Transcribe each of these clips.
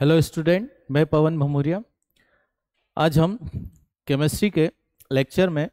hello student मैं पवन भमूरिया आज हम केमिस्ट्री के लेक्चर में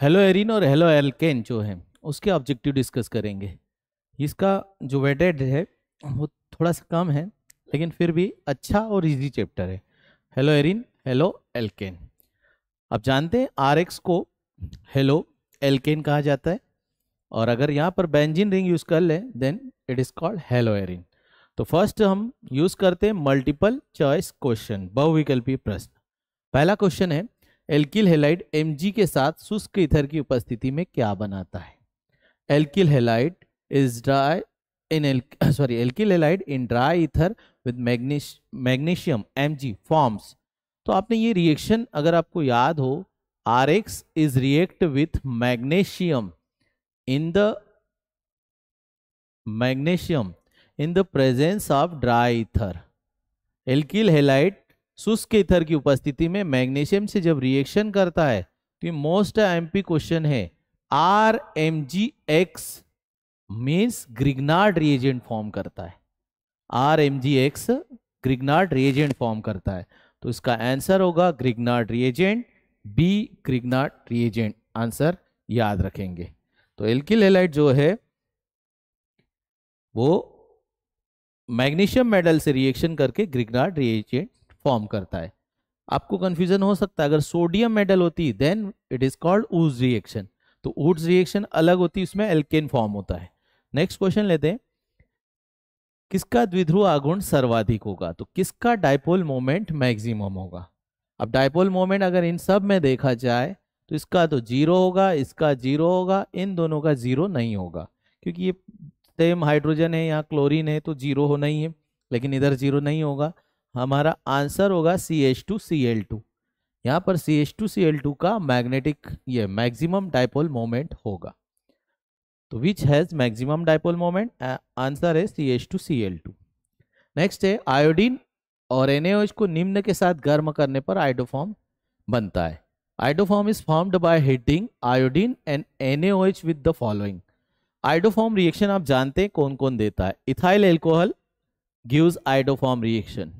हेलो एरिन और हेलो एल्केन जो है उसके ऑब्जेक्टिव डिस्कस करेंगे इसका जो वेटेड है वो थोड़ा सा कम है लेकिन फिर भी अच्छा और इजी चैप्टर है हेलो एरिन हेलो एल्केन आप जानते हैं आर को हेलो एल्केन कहा जाता है और अगर यहाँ पर बेंजिन रिंग यूज़ कर लें then it is called haloarene तो फर्स्ट हम यूज करते हैं मल्टीपल चॉइस क्वेश्चन बहुविकल्पी प्रश्न पहला क्वेश्चन है एल्किल हेलाइड एम के साथ शुष्क इथर की उपस्थिति में क्या बनाता है alkyl halide is dry in sorry alkyl halide in dry ether with magnesh magnesium M forms तो आपने ये रिएक्शन अगर आपको याद हो R X is react with magnesium in the magnesium in the presence of dry ether alkyl halide शुष्क ether की उपस्थिति में मैग्नीशियम से जब रिएक्शन करता है तो मोस्ट एम पी क्वेश्चन है R M G X means Grignard reagent form करता है R M G X Grignard reagent form करता है तो इसका आंसर होगा Grignard reagent B Grignard reagent answer याद रखेंगे तो एल्किल हेलाइट जो है वो मैग्नीशियम मेडल से रिएक्शन करके ग्रिगनार्ड रिएजेंट फॉर्म करता है आपको कंफ्यूजन हो सकता है अगर सोडियम मेडल होती then it is called Uz reaction तो ऊड्स रिएक्शन अलग होती है उसमें एल्केन फॉर्म होता है नेक्स्ट क्वेश्चन लेते हैं किसका द्विध्रुव आगुण सर्वाधिक होगा तो किसका डायपोल मोमेंट मैक्सिमम होगा अब डायपोल मोमेंट अगर इन सब में देखा जाए तो इसका तो जीरो होगा इसका जीरो होगा इन दोनों का जीरो नहीं होगा क्योंकि ये सेम हाइड्रोजन है यहाँ क्लोरीन है तो जीरो होना ही है लेकिन इधर जीरो नहीं होगा हमारा आंसर होगा C H two C L two यहाँ पर C H two C L two का मैग्नेटिक ये मैक्सिमम डायपोल मोमेंट होगा तो which has maximum dipole moment answer है C H two C L two next है आयोडीन और एन को निम्न के साथ गर्म करने पर आइडोफॉर्म बनता है iodoform is formed by heating iodine and N with the following iodoform reaction आप जानते हैं कौन कौन देता है ethyl alcohol gives iodoform reaction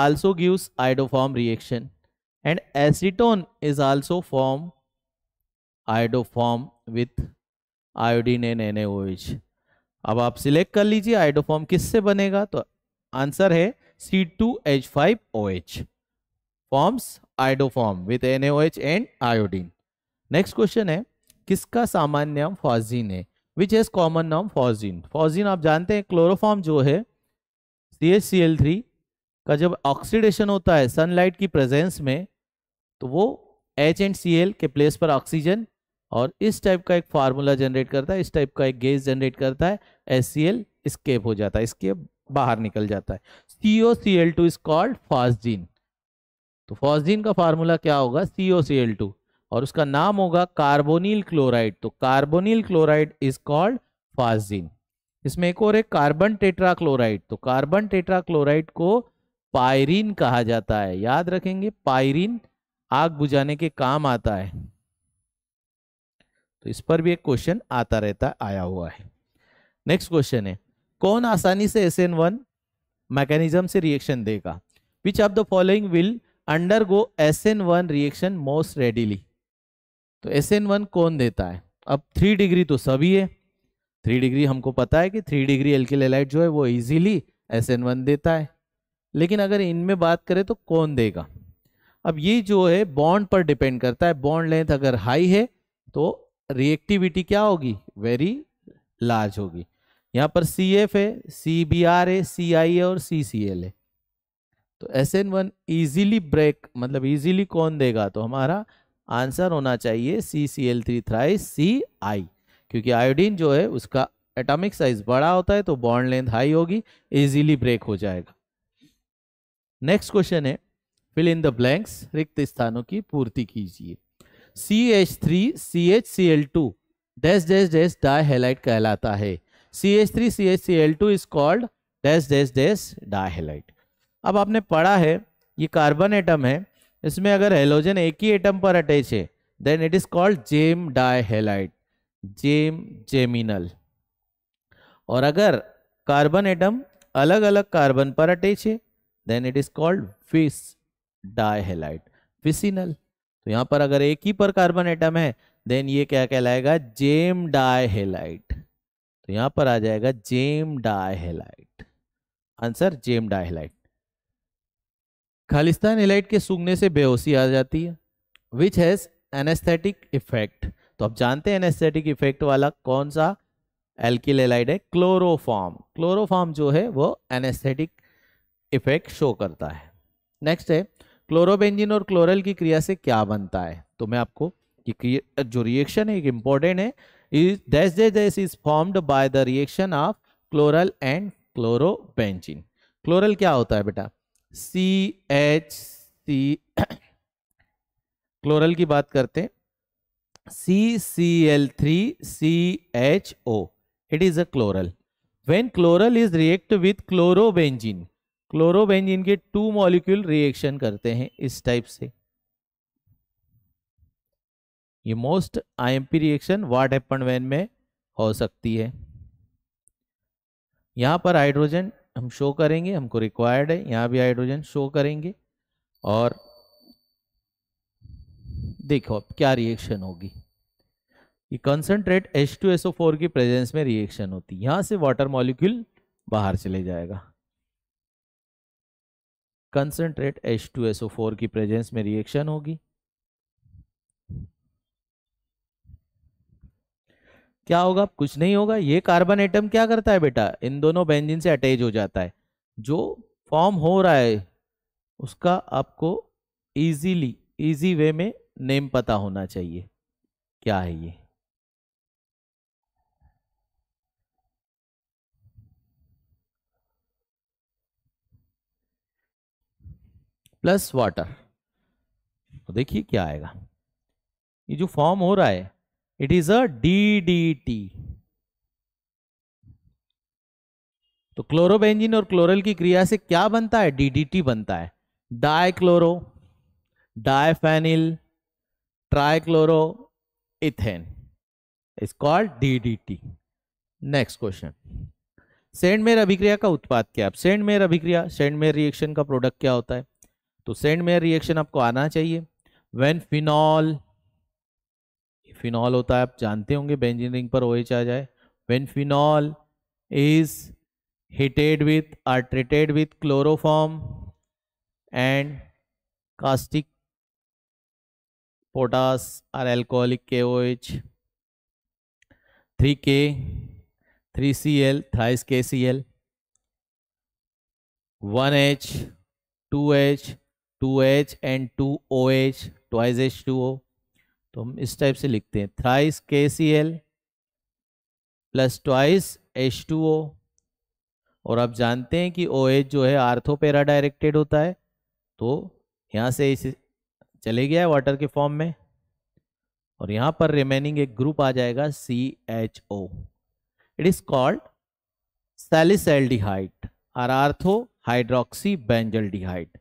also gives iodoform reaction and acetone is also form iodoform with iodine N N H अब आप select कर लीजिए आइडोफॉर्म किससे बनेगा तो आंसर है C two H five O H forms iodoform with H and iodine next question है किसका सामान्य नाम फॉजिन है which has common name phosgene phosgene आप जानते हैं क्लोरोफॉर्म जो है C H C L three का जब ऑक्सीडेशन होता है सनलाइट की प्रेजेंस में तो वो एच एंड सी एल के प्लेस पर ऑक्सीजन और इस टाइप का एक फार्मूला जनरेट करता है इस टाइप का एक गैस जनरेट करता है एच सी एल स्केप हो जाता है स्केप बाहर निकल जाता है C O C L two is called phosgene तो फॉजिन का फार्मूला क्या होगा सी ओ सी एल टू और उसका नाम होगा कार्बोनिल क्लोराइड तो carbonyl chloride is called phosgene इसमें एक और एक कार्बन टेट्राक्लोराइड तो कार्बन टेट्राक्लोराइड को पायरीन कहा जाता है याद रखेंगे पायरीन आग बुझाने के काम आता है तो इस पर भी एक क्वेश्चन आता रहता आया हुआ है नेक्स्ट क्वेश्चन है कौन आसानी से एस एन वन मैकेनिज्म से रिएक्शन देगा which of the following will undergo S N one reaction most readily तो एस एन वन कौन देता है अब थ्री डिग्री तो सभी है थ्री डिग्री हमको पता है कि थ्री डिग्री एल्किल एलाइट जो है वो इजीली एस एन वन देता है लेकिन अगर इनमें बात करें तो कौन देगा अब ये जो है बॉन्ड पर डिपेंड करता है बॉन्ड लेंथ अगर हाई है तो रिएक्टिविटी क्या होगी वेरी लार्ज होगी यहाँ पर सी एफ है सी बी आर है सी आई है और सी सी एल है तो S N one easily break मतलब ईजिली कौन देगा तो हमारा आंसर होना चाहिए C C L three thrice C I क्योंकि आयोडीन जो है उसका एटॉमिक साइज बड़ा होता है तो बॉन्ड लेंथ हाई होगी इजीली ब्रेक हो जाएगा नेक्स्ट क्वेश्चन है फिल इन द ब्लैंक्स रिक्त स्थानों की पूर्ति कीजिए C H three C H C L two dash dash dash dihalide कहलाता है C H three C H C L two is called dash dash dash dihalide अब आपने पढ़ा है ये कार्बन एटम है इसमें अगर हेलोजन एक ही एटम पर अटैच है then it is called gem dihalide gem geminal और अगर कार्बन एटम अलग अलग कार्बन पर अटैच है देन इट इज कॉल्ड फिस डायहेलाइट फिसिनल तो यहाँ पर अगर एक ही पर कार्बन एटम है देन ये क्या कहलाएगा जेम डायहेलाइट तो यहाँ पर आ जाएगा gem dihalide answer gem dihalide खालिस्तान इलाइट के सूंघने से बेहोशी आ जाती है विच हैज़ एनेस्थेटिक इफेक्ट तो आप जानते हैं एनेस्थेटिक इफेक्ट वाला कौन सा एल्किल एलाइड है क्लोरोफॉर्म क्लोरोफॉर्म जो है वो एनेस्थेटिक इफेक्ट शो करता है नेक्स्ट है क्लोरोबेंजिन और क्लोरल की क्रिया से क्या बनता है तो मैं आपको कि जो रिएक्शन है एक इम्पॉर्टेंट है is this is formed by the reaction of chloral and chlorobenzene chloral क्या होता है बेटा सी एच सी क्लोरल की बात करते हैं C C L three C H O it is a chloral when chloral is react with chlorobenzene chlorobenzene के two molecule reaction करते हैं इस टाइप से ये most IMP reaction what happen when में हो सकती है यहां पर हाइड्रोजन हम शो करेंगे हमको रिक्वायर्ड है यहाँ भी हाइड्रोजन शो करेंगे और देखो अब क्या रिएक्शन होगी ये कंसनट्रेट H2SO4 की प्रेजेंस में रिएक्शन होती है से वाटर मॉलिक्यूल बाहर चले जाएगा कंसनट्रेट H2SO4 की प्रेजेंस में रिएक्शन होगी क्या होगा कुछ नहीं होगा ये कार्बन एटम क्या करता है बेटा इन दोनों बेंजिन से अटैच हो जाता है जो फॉर्म हो रहा है उसका आपको इजीली इजी वे में नेम पता होना चाहिए क्या है ये प्लस वाटर तो देखिए क्या आएगा ये जो फॉर्म हो रहा है it is a DDT तो क्लोरोबेंजीन और क्लोरल की क्रिया से क्या बनता है डीडीटी बनता है dichloro diphenyl trichloro ethane is called DDT next question Sandmeyer अभिक्रिया का उत्पाद क्या है सेंड मेयर अभिक्रिया सेंड मेयर रिएक्शन का प्रोडक्ट क्या होता है तो सेंड मेयर रिएक्शन आपको आना चाहिए व्हेन फिनॉल फिनॉल होता है आप जानते होंगे बेंजीन रिंग पर ओ OH एच आ जाए when phenol is heated with or treated with chloroform and caustic potash or alcoholic K O H three K three C L thrice K C L one H two H two H and two O H twice H two O तो हम इस type से लिखते हैं thrice K C L plus twice H two O और आप जानते हैं कि ओ एच जो है आर्थोपेरा डायरेक्टेड होता है तो यहाँ से इसे चले गया है वाटर के फॉर्म में और यहाँ पर रिमेनिंग एक ग्रुप आ जाएगा C H O it is called or ortho hydroxy benzaldehyde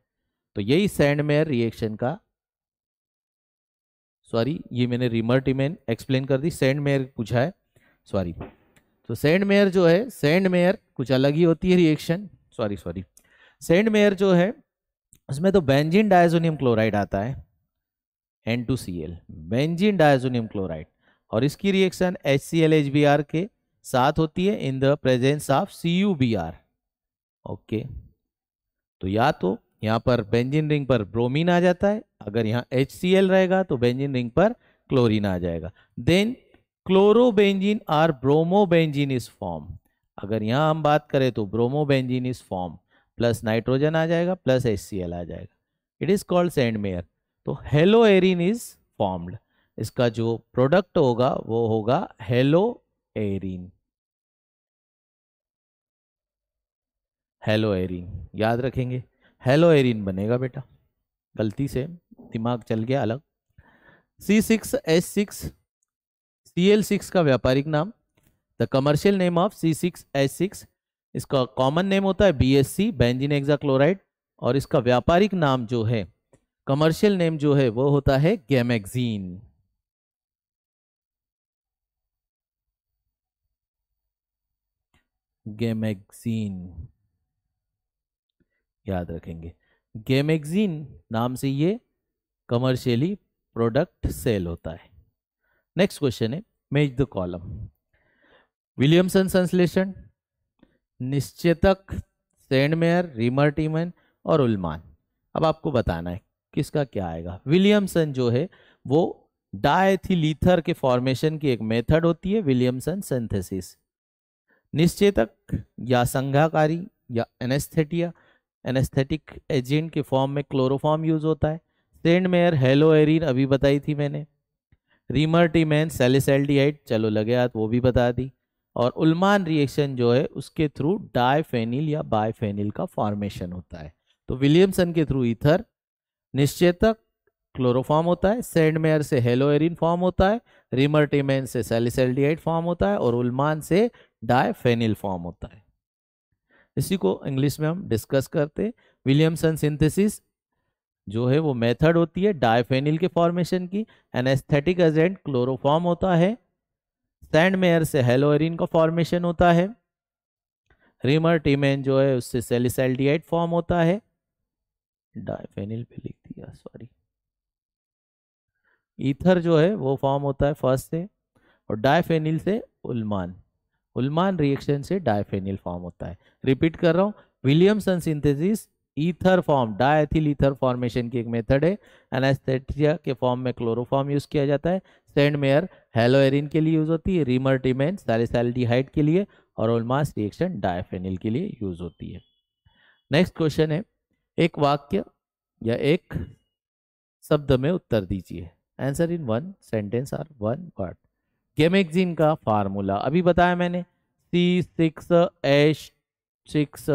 तो यही सैंडमेयर रिएक्शन का सॉरी ये मैंने रिमर इमेन एक्सप्लेन कर दी सेंड मेयर पूछा है सॉरी तो सेंड मेयर जो है सेंड मेयर कुछ अलग ही होती है reaction sorry sorry Sandmeyer जो है उसमें तो बेंजिन डायजोनियम क्लोराइड आता है N two C L benzene diazonium chloride और इसकी reaction H C L H B R के साथ होती है in the presence of C U B R okay तो या तो यहाँ पर बेंजिन रिंग पर ब्रोमीन आ जाता है अगर यहाँ एच रहेगा तो बेंजिन रिंग पर क्लोरीन आ जाएगा then chlorobenzene or bromobenzene is form अगर यहाँ हम बात करें तो bromobenzene is form plus nitrogen आ जाएगा प्लस एच आ जाएगा it is called Sandmeyer तो हेलो एरिन इज फॉर्म्ड इसका जो प्रोडक्ट होगा वो होगा हेलो एरिन हेलो एरिन याद रखेंगे हेलो एरिन बनेगा बेटा गलती से दिमाग चल गया अलग C six S six C L six का व्यापारिक नाम the commercial name of C six S six इसका कॉमन नेम होता है B S C hexa chloride और इसका व्यापारिक नाम जो है कमर्शियल नेम जो है वो होता है गैमेक्जीन गैमेक्जीन याद रखेंगे गेमेगजीन नाम से ये कमर्शियली प्रोडक्ट सेल होता है नेक्स्ट क्वेश्चन है मेज द कॉलम विलियमसन संश्लेषण निश्चेतक सेंडमेयर टीमन और उल्मान अब आपको बताना है किसका क्या आएगा विलियमसन जो है वो डायथिलीथर के फॉर्मेशन की एक मेथड होती है विलियमसन सिंथेसिस निश्चेतक या संघाकारी या एनेस्थेटिया एनेस्थेटिक एजेंट के फॉर्म में क्लोरोफॉर्म यूज होता है सेंड मेयर हेलो एरिन अभी बताई थी मैंने रीमर्टीमैन सेलिसल्डिहाइड चलो लगे हाथ वो भी बता दी और उल्मान रिएक्शन जो है उसके थ्रू डायफेनिल या बायफेनिल का फॉर्मेशन होता है तो विलियमसन के थ्रू इथर निश्चेतक क्लोरोफॉर्म होता है सेंडमेयर से हेलोएरिन फॉर्म होता है रिमर्टिमेन से सेलिसल्डिहाइड फॉर्म होता है और उल्मान से डायफेनिल फॉर्म होता है इसी को इंग्लिश में हम डिस्कस करते विलियमसन सिंथेसिस जो है वो मेथड होती है डायफेनिल के फॉर्मेशन की एनेस्थेटिक एजेंट क्लोरोफॉर्म होता है सैंड मेयर से हेलोरिन का फॉर्मेशन होता है रिमर टीमेन जो है उससे सेलिसल्डिहाइड फॉर्म होता है डायफेनिल पे लिख दिया सॉरी ईथर जो है वो फॉर्म होता है फर्स्ट से और डायफेनिल से उलमान उल्मान रिएक्शन से डायफेनिल फॉर्म होता है रिपीट कर रहा हूँ Williamson synthesis ether form diethyl ether formation की एक मेथड है एनास्थेटिया के फॉर्म में क्लोरोफॉर्म यूज़ किया जाता है सेंड मेयर हेलोएरिन के लिए यूज़ होती है रिमर्टिमेन सैलिसल्डिहाइड के लिए और ओलमास रिएक्शन डायफेनिल के लिए यूज़ होती है नेक्स्ट क्वेश्चन है एक वाक्य या एक शब्द में उत्तर दीजिए answer in one sentence or one word gammexane का फार्मूला अभी बताया मैंने C six H six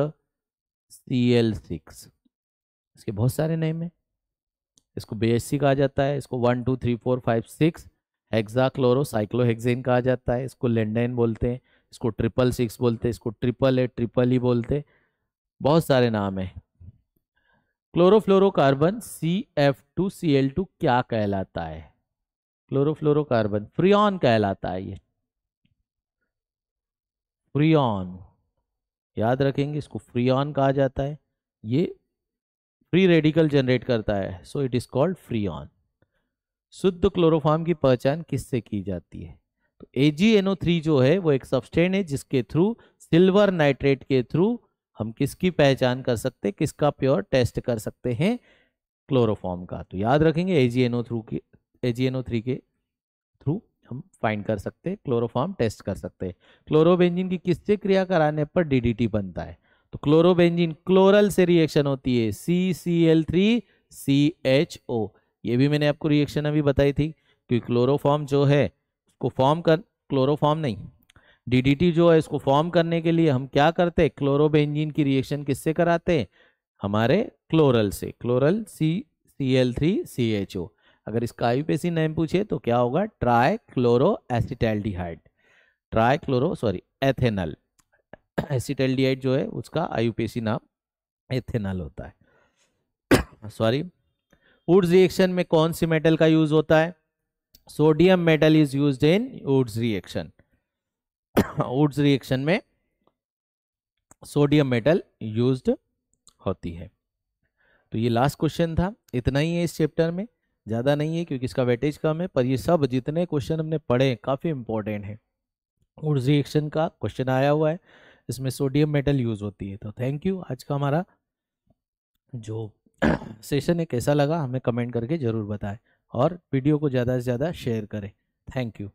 C L six इसके बहुत सारे नेम हैं इसको बी कहा जाता है इसको one two three four five six hexa chlorocyclohexane कहा जाता है इसको लेंडेन बोलते हैं इसको ट्रिपल सिक्स बोलते हैं इसको ट्रिपल ए ट्रिपल ही बोलते हैं बहुत सारे नाम है chlorofluorocarbon C F two C L two क्या कहलाता है क्लोरोफ्लोरोकार्बन फ्रियॉन कहलाता है ये फ्रियॉन याद रखेंगे इसको फ्रियॉन कहा जाता है ये फ्री रेडिकल जनरेट करता है so it is called freon शुद्ध क्लोरोफॉर्म की पहचान किससे की जाती है तो AgNO3 जो है वो एक सब्सटेंट है जिसके थ्रू सिल्वर नाइट्रेट के थ्रू हम किसकी पहचान कर सकते किसका प्योर टेस्ट कर सकते हैं क्लोरोफॉर्म का तो याद रखेंगे AgNO3 की थ्री के थ्रू हम फाइंड कर सकते हैं क्लोरोफॉर्म टेस्ट कर सकते हैं क्लोरोबेंजिन की किससे क्रिया कराने पर डी बनता है तो क्लोरोबेंजिन क्लोरल से रिएक्शन होती है C C L three C H O ये भी मैंने आपको रिएक्शन अभी बताई थी कि क्लोरोफॉर्म जो है उसको फॉर्म कर क्लोरोफॉर्म नहीं डीडीटी जो है इसको फॉर्म करने के लिए हम क्या करते हैं क्लोरोबेंजिन की रिएक्शन किससे कराते हैं हमारे क्लोरल से chloral C C L three C H O अगर इसका आयुपेसिन नेम पूछे तो क्या होगा trichloro acetaldehyde trichloro sorry ethanal acetaldehyde जो है उसका आयुपेसी नाम एथेनल होता है सॉरी वुड्स रिएक्शन में कौन सी मेटल का यूज होता है sodium metal is use in Wurtz reaction Wurtz reaction में सोडियम मेटल यूज होती है तो ये लास्ट क्वेश्चन था इतना ही है इस चैप्टर में ज़्यादा नहीं है क्योंकि इसका वेटेज कम है पर ये सब जितने क्वेश्चन हमने पढ़े काफ़ी इंपॉर्टेंट हैं और रिएक्शन का क्वेश्चन आया हुआ है इसमें सोडियम मेटल यूज़ होती है तो थैंक यू आज का हमारा जो सेशन है कैसा लगा हमें कमेंट करके ज़रूर बताएं और वीडियो को ज़्यादा से ज़्यादा शेयर करें थैंक यू